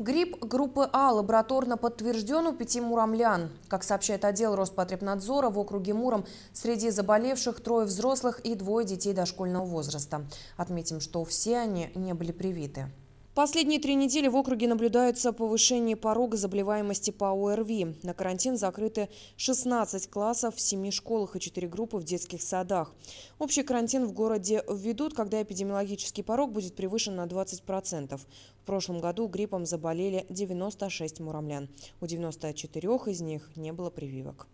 Грипп группы А лабораторно подтвержден у пяти муромлян. Как сообщает отдел Роспотребнадзора, в округе Муром среди заболевших трое взрослых и двое детей дошкольного возраста. Отметим, что все они не были привиты. Последние три недели в округе наблюдается повышение порога заболеваемости по ОРВИ. На карантин закрыты 16 классов в 7 школах и 4 группы в детских садах. Общий карантин в городе введут, когда эпидемиологический порог будет превышен на 20%. В прошлом году гриппом заболели 96 муромлян. У 94 из них не было прививок.